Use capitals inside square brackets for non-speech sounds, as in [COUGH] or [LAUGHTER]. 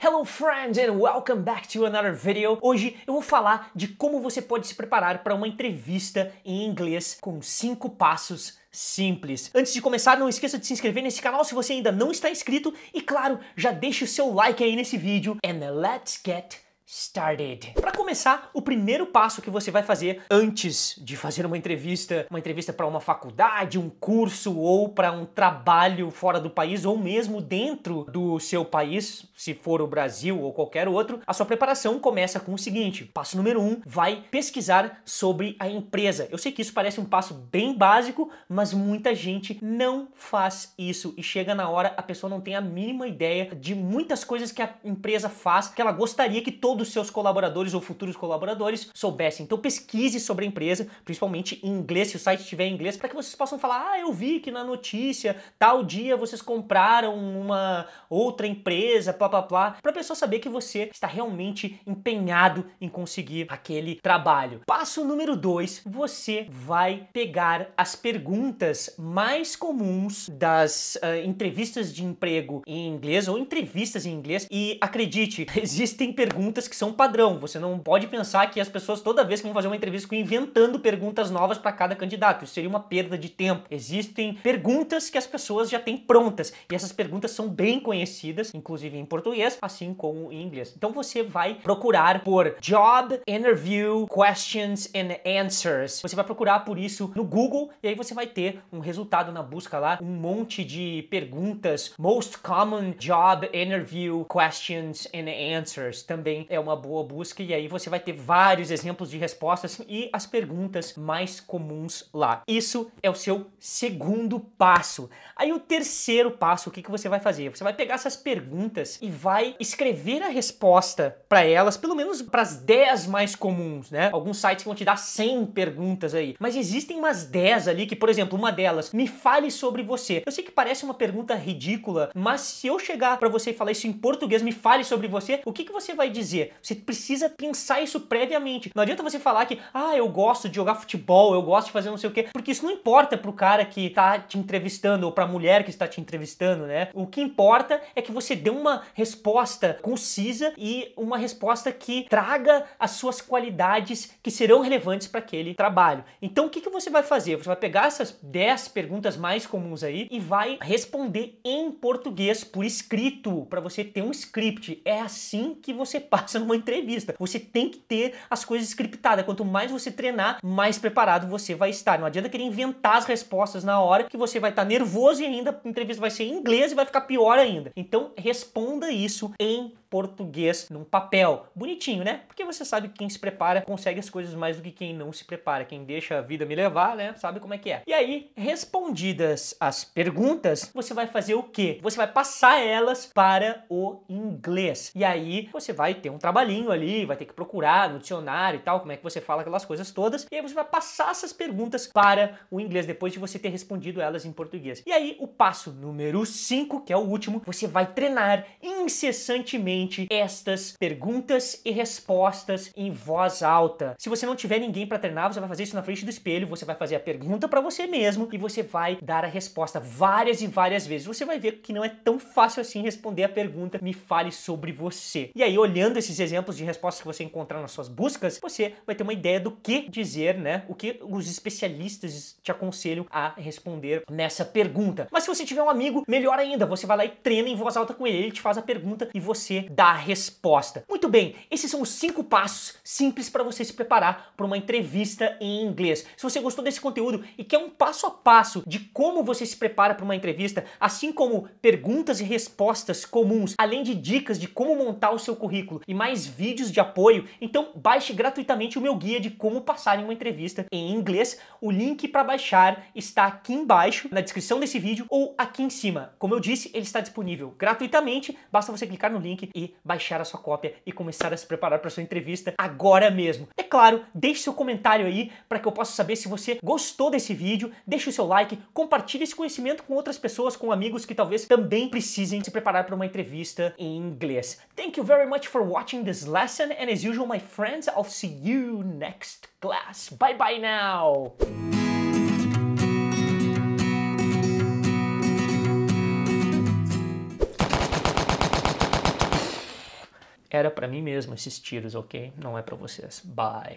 Hello friends and welcome back to another video. Hoje eu vou falar de como você pode se preparar para uma entrevista em inglês com cinco passos simples. Antes de começar, não esqueça de se inscrever nesse canal se você ainda não está inscrito e claro, já deixa o seu like aí nesse vídeo and let's get started. Para começar, o primeiro passo que você vai fazer antes de fazer uma entrevista, uma entrevista para uma faculdade, um curso ou para um trabalho fora do país ou mesmo dentro do seu país, se for o Brasil ou qualquer outro, a sua preparação começa com o seguinte: passo número um, vai pesquisar sobre a empresa. Eu sei que isso parece um passo bem básico, mas muita gente não faz isso e chega na hora a pessoa não tem a mínima ideia de muitas coisas que a empresa faz que ela gostaria que todo dos seus colaboradores ou futuros colaboradores soubessem. Então pesquise sobre a empresa, principalmente em inglês, se o site estiver em inglês, para que vocês possam falar: "Ah, eu vi que na notícia tal dia vocês compraram uma outra empresa, plá plá plá", para a pessoa saber que você está realmente empenhado em conseguir aquele trabalho. Passo número dois, você vai pegar as perguntas mais comuns das uh, entrevistas de emprego em inglês ou entrevistas em inglês e acredite, [LAUGHS] existem perguntas que são padrão. Você não pode pensar que as pessoas, toda vez que vão fazer uma entrevista, ficam inventando perguntas novas para cada candidato. Isso seria uma perda de tempo. Existem perguntas que as pessoas já têm prontas. E essas perguntas são bem conhecidas, inclusive em português, assim como em inglês. Então você vai procurar por Job Interview Questions and Answers. Você vai procurar por isso no Google e aí você vai ter um resultado na busca lá, um monte de perguntas. Most Common Job Interview Questions and Answers também é é uma boa busca e aí você vai ter vários exemplos de respostas e as perguntas mais comuns lá. Isso é o seu segundo passo. Aí o terceiro passo, o que, que você vai fazer? Você vai pegar essas perguntas e vai escrever a resposta para elas, pelo menos para as 10 mais comuns, né? Alguns sites vão te dar 100 perguntas aí, mas existem umas 10 ali que, por exemplo, uma delas, me fale sobre você. Eu sei que parece uma pergunta ridícula, mas se eu chegar para você e falar isso em português, me fale sobre você, o que, que você vai dizer? Você precisa pensar isso previamente. Não adianta você falar que, ah, eu gosto de jogar futebol, eu gosto de fazer não sei o quê, porque isso não importa pro cara que tá te entrevistando ou pra mulher que está te entrevistando, né? O que importa é que você dê uma resposta concisa e uma resposta que traga as suas qualidades que serão relevantes para aquele trabalho. Então, o que, que você vai fazer? Você vai pegar essas 10 perguntas mais comuns aí e vai responder em português por escrito, para você ter um script. É assim que você [LAUGHS] passa está sendo uma entrevista. Você tem que ter as coisas scriptadas. Quanto mais você treinar, mais preparado você vai estar. Não adianta querer inventar as respostas na hora que você vai estar tá nervoso e ainda a entrevista vai ser em inglês e vai ficar pior ainda. Então responda isso em português num papel. Bonitinho, né? Porque você sabe que quem se prepara consegue as coisas mais do que quem não se prepara. Quem deixa a vida me levar, né? Sabe como é que é. E aí, respondidas as perguntas, você vai fazer o quê? Você vai passar elas para o inglês. E aí, você vai ter um trabalhinho ali, vai ter que procurar no dicionário e tal, como é que você fala aquelas coisas todas. E aí, você vai passar essas perguntas para o inglês depois de você ter respondido elas em português. E aí, o passo número 5, que é o último, você vai treinar incessantemente estas perguntas e respostas em voz alta. Se você não tiver ninguém para treinar, você vai fazer isso na frente do espelho, você vai fazer a pergunta para você mesmo e você vai dar a resposta várias e várias vezes. Você vai ver que não é tão fácil assim responder a pergunta, me fale sobre você. E aí, olhando esses exemplos de respostas que você encontrar nas suas buscas, você vai ter uma ideia do que dizer, né? O que os especialistas te aconselham a responder nessa pergunta. Mas se você tiver um amigo, melhor ainda, você vai lá e treina em voz alta com ele, ele te faz a pergunta e você da resposta. Muito bem, esses são os cinco passos simples para você se preparar para uma entrevista em inglês. Se você gostou desse conteúdo e quer um passo a passo de como você se prepara para uma entrevista, assim como perguntas e respostas comuns, além de dicas de como montar o seu currículo e mais vídeos de apoio, então baixe gratuitamente o meu guia de como passar em uma entrevista em inglês. O link para baixar está aqui embaixo na descrição desse vídeo ou aqui em cima. Como eu disse, ele está disponível gratuitamente, basta você clicar no link e baixar a sua cópia e começar a se preparar para sua entrevista agora mesmo. É claro, deixe seu comentário aí para que eu possa saber se você gostou desse vídeo, deixe o seu like, compartilhe esse conhecimento com outras pessoas, com amigos que talvez também precisem se preparar para uma entrevista em inglês. Thank you very much for watching this lesson and as usual my friends, I'll see you next class. Bye bye now. Era para mim mesmo esses tiros, ok? Não é para vocês. Bye.